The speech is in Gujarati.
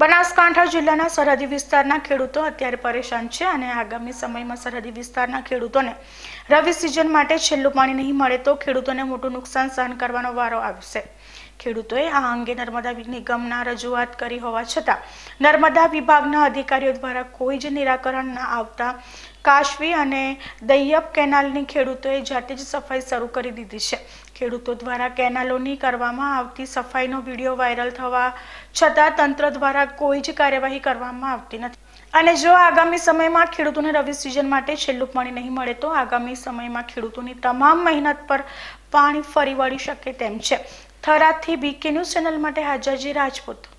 બનાસકાંઠા જિલ્લાના સરહદી વિસ્તારના ખેડૂતો અત્યારે પરેશાન છે અને આગામી સમયમાં સરહદી વિસ્તારના ખેડૂતોને રવિ સિઝન માટે છેલ્લું પાણી નહીં મળે તો ખેડૂતોને મોટું નુકસાન સહન કરવાનો વારો આવશે ખેડૂતોએ આ અંગે નર્મદા નિગમના રજૂઆત કરી હોવા છતાં નર્મદા વિભાગના અધિકારીઓ દ્વારા કોઈ જ નિરાકરણ ન આવતા કાશવી અને દૈયપ કેનાલની ખેડૂતોએ જાતે જ સફાઈ શરૂ કરી દીધી છે ખેડૂતો દ્વારા કેનાલોની કરવામાં આવતી સફાઈનો વિડીયો વાયરલ થવા છતાં તંત્ર દ્વારા કોઈ જ કાર્યવાહી કરવામાં આવતી નથી અને જો આગામી સમયમાં ખેડૂતોને રવિ સિઝન માટે છેલ્લું પાણી નહીં મળે તો આગામી સમયમાં ખેડૂતોની તમામ મહેનત પર પાણી ફરી વળી શકે તેમ છે થરાદથી બીકે ન્યૂઝ ચેનલ માટે હાજરજી રાજપૂત